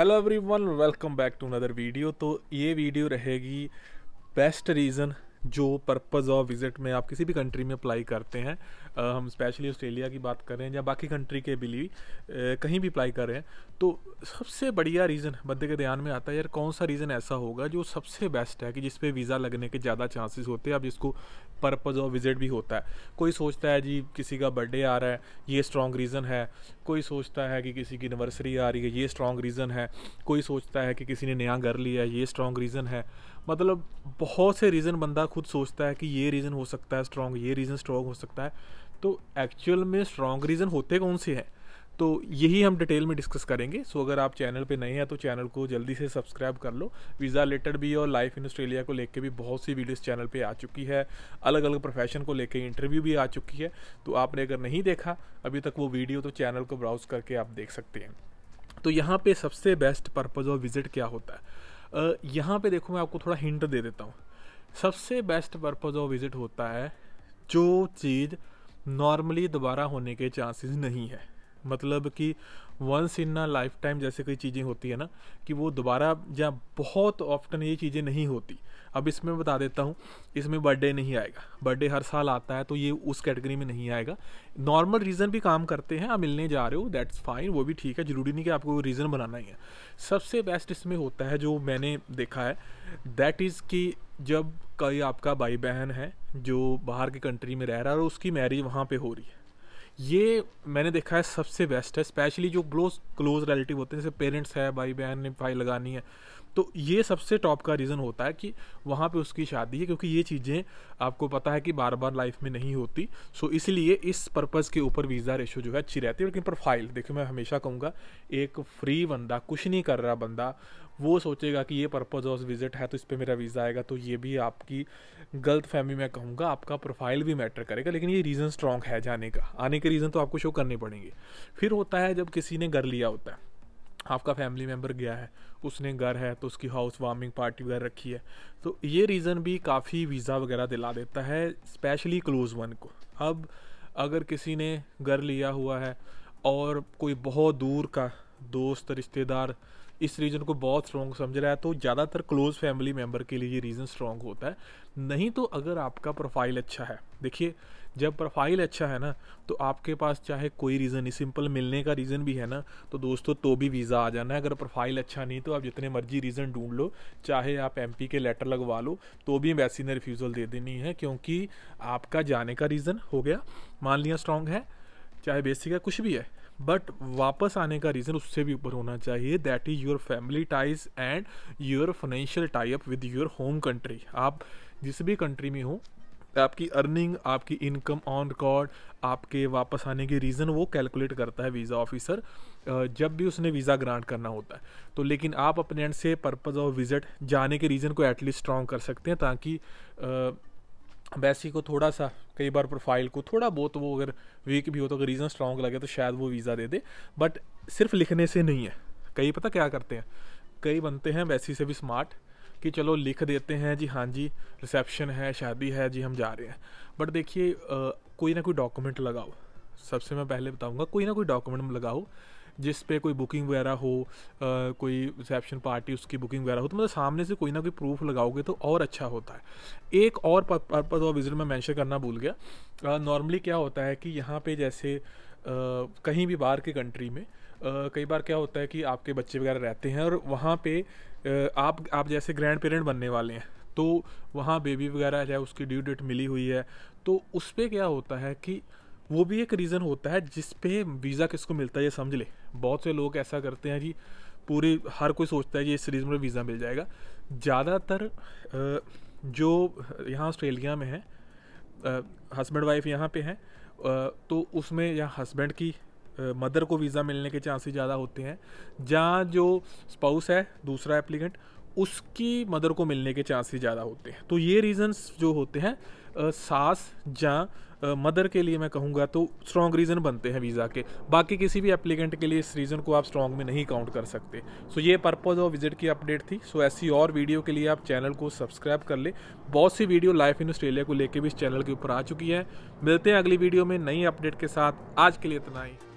hello everyone welcome back to another video तो ये video रहेगी बेस्ट रीज़न जो पर्पज़ ऑफ विज़िट में आप किसी भी कंट्री में अप्लाई करते हैं आ, हम स्पेशली ऑस्ट्रेलिया की बात कर रहे हैं या बाकी कंट्री के बिली कहीं भी अप्लाई कर रहे हैं तो सबसे बढ़िया रीज़न बंदे के ध्यान में आता है यार कौन सा रीज़न ऐसा होगा जो सबसे बेस्ट है कि जिस पे वीज़ा लगने के ज़्यादा चांसेस होते हैं अब जिसको पर्पज़ ऑफ विज़िट भी होता है कोई सोचता है जी किसी का बर्थडे आ रहा है ये स्ट्रॉन्ग रीज़न है कोई सोचता है कि किसी की एनिवर्सरी आ रही है ये स्ट्रॉन्ग रीज़न है कोई सोचता है कि किसी ने नया घर लिया है ये स्ट्रॉन्ग रीज़न है मतलब बहुत से रीज़न बंदा खुद सोचता है कि ये रीज़न हो सकता है स्ट्रॉन्ग ये रीज़न स्ट्रॉन्ग हो सकता है तो एक्चुअल में स्ट्रॉन्ग रीज़न होते कौन से हैं तो यही हम डिटेल में डिस्कस करेंगे सो अगर आप चैनल पे नए हैं तो चैनल को जल्दी से सब्सक्राइब कर लो वीज़ा रिलेटेड भी और लाइफ इन ऑस्ट्रेलिया को लेके भी बहुत सी वीडियोस चैनल पे आ चुकी है अलग अलग प्रोफेशन को लेके इंटरव्यू भी आ चुकी है तो आपने अगर नहीं देखा अभी तक वो वीडियो तो चैनल को ब्राउज़ करके आप देख सकते हैं तो यहाँ पर सबसे बेस्ट पर्पज़ ऑफ विज़िट क्या होता है यहाँ पर देखो मैं आपको थोड़ा हिंट दे देता हूँ सबसे बेस्ट पर्पज़ ऑफ विज़िट होता है जो चीज़ नॉर्मली दोबारा होने के चांसेस नहीं है मतलब कि once in a life time जैसे कई चीज़ें होती है ना कि वो दोबारा या बहुत ऑफ्टन ये चीज़ें नहीं होती अब इसमें बता देता हूँ इसमें बर्थडे नहीं आएगा बर्थडे हर साल आता है तो ये उस कैटेगरी में नहीं आएगा नॉर्मल रीज़न भी काम करते हैं आप मिलने जा रहे हो दैट्स फाइन वो भी ठीक है ज़रूरी नहीं कि आपको रीज़न बनाना ही है सबसे बेस्ट इसमें होता है जो मैंने देखा है दैट इज़ कि जब कोई आपका भाई बहन है जो बाहर की कंट्री में रह रहा है और उसकी मैरिज वहाँ पर हो रही है ये मैंने देखा है सबसे बेस्ट है स्पेशली जो क्लोज क्लोज रिलेटिव होते हैं जैसे पेरेंट्स है भाई बहन ने भाई लगानी है तो ये सबसे टॉप का रीज़न होता है कि वहाँ पे उसकी शादी है क्योंकि ये चीज़ें आपको पता है कि बार बार लाइफ में नहीं होती सो so इसलिए इस पर्पज़ के ऊपर वीज़ा रेशो जो है अच्छी रहती है लेकिन प्रोफाइल देखिए मैं हमेशा कहूँगा एक फ्री बंदा कुछ नहीं कर रहा बंदा वो सोचेगा कि ये पर्पज़ ऑफ विज़िट है तो इस पर मेरा वीज़ा आएगा तो ये भी आपकी गलत फहमी मैं कहूँगा आपका प्रोफाइल भी मैटर करेगा लेकिन ये रीज़न स्ट्रॉन्ग है जाने का आने के रीज़न तो आपको शो करने पड़ेंगे फिर होता है जब किसी ने घर लिया होता है आपका फैमिली मेम्बर गया है उसने घर है तो उसकी हाउस वार्मिंग पार्टी वगैरह रखी है तो ये रीज़न भी काफ़ी वीज़ा वगैरह दिला देता है स्पेशली क्लोज़ वन को अब अगर किसी ने घर लिया हुआ है और कोई बहुत दूर का दोस्त रिश्तेदार इस रीज़न को बहुत स्ट्रॉन्ग समझ रहा है तो ज़्यादातर क्लोज़ फैमिली मेम्बर के लिए ये रीज़न स्ट्रॉन्ग होता है नहीं तो अगर आपका प्रोफाइल अच्छा है देखिए जब प्रोफाइल अच्छा है ना तो आपके पास चाहे कोई रीज़न नहीं सिंपल मिलने का रीज़न भी है ना तो दोस्तों तो भी वीज़ा आ जाना है अगर प्रोफाइल अच्छा नहीं तो आप जितने मर्जी रीज़न ढूंढ लो चाहे आप एम के लेटर लगवा लो तो भी एम्बेसी ने रिफ्यूज़ल दे देनी है क्योंकि आपका जाने का रीज़न हो गया मान लिया स्ट्रॉन्ग है चाहे बेसिक है कुछ भी है बट वापस आने का रीज़न उससे भी ऊपर होना चाहिए that is your family ties and your financial ties with your home country आप जिस भी कंट्री में हो आपकी अर्निंग आपकी इनकम ऑन रिकॉर्ड आपके वापस आने के रीज़न वो कैलकुलेट करता है वीज़ा ऑफिसर जब भी उसने वीज़ा ग्रांट करना होता है तो लेकिन आप अपने एंड से पर्पज़ ऑफ विज़िट जाने के रीज़न को एटलीस्ट स्ट्रॉन्ग कर सकते हैं ताकि बैसी को थोड़ा सा कई बार प्रोफाइल को थोड़ा बहुत वो अगर वीक भी हो तो अगर रीज़न स्ट्रॉन्ग लगे तो शायद वो वीज़ा दे दे बट सिर्फ लिखने से नहीं है कई पता क्या करते हैं कई बनते हैं वैसी से भी स्मार्ट कि चलो लिख देते हैं जी हाँ जी रिसेप्शन है शादी है जी हम जा रहे हैं बट देखिए कोई ना कोई डॉक्यूमेंट लगाओ सबसे मैं पहले बताऊँगा कोई ना कोई डॉक्यूमेंट लगाओ जिस पे कोई बुकिंग वगैरह हो आ, कोई रिसेप्शन पार्टी उसकी बुकिंग वगैरह हो तो मतलब सामने से कोई ना कोई प्रूफ लगाओगे तो और अच्छा होता है एक और पर्पज़ ऑफ विजिट में मैंशन करना भूल गया नॉर्मली क्या होता है कि यहाँ पे जैसे आ, कहीं भी बाहर के कंट्री में Uh, कई बार क्या होता है कि आपके बच्चे वगैरह रहते हैं और वहाँ पे uh, आप आप जैसे ग्रैंड पेरेंट बनने वाले हैं तो वहाँ बेबी वगैरह चाहे उसकी ड्यू डेट मिली हुई है तो उस पर क्या होता है कि वो भी एक रीज़न होता है जिस पे वीज़ा किसको मिलता है ये समझ ले बहुत से लोग ऐसा करते हैं जी पूरे हर कोई सोचता है कि इस सीरीज़ में वीज़ा मिल जाएगा ज़्यादातर जो यहाँ ऑस्ट्रेलिया में है हस्बैंड वाइफ यहाँ पे हैं तो उसमें यहाँ हस्बैंड की मदर को वीज़ा मिलने के चांसेस ज़्यादा होते हैं जहाँ जो स्पाउस है दूसरा एप्लीकेंट उसकी मदर को मिलने के चांसेस ज़्यादा होते हैं तो ये रीज़न्स जो होते हैं सास जहाँ मदर के लिए मैं कहूँगा तो स्ट्रॉन्ग रीज़न बनते हैं वीज़ा के बाकी किसी भी एप्लीकेंट के लिए इस रीज़न को आप स्ट्रॉन्ग में नहीं काउंट कर सकते सो ये पर्पज़ ऑफ विजिट की अपडेट थी सो ऐसी और वीडियो के लिए आप चैनल को सब्सक्राइब कर ले बहुत सी वीडियो लाइफ इन ऑस्ट्रेलिया को लेकर भी इस चैनल के ऊपर आ चुकी है मिलते हैं अगली वीडियो में नई अपडेट के साथ आज के लिए इतना ही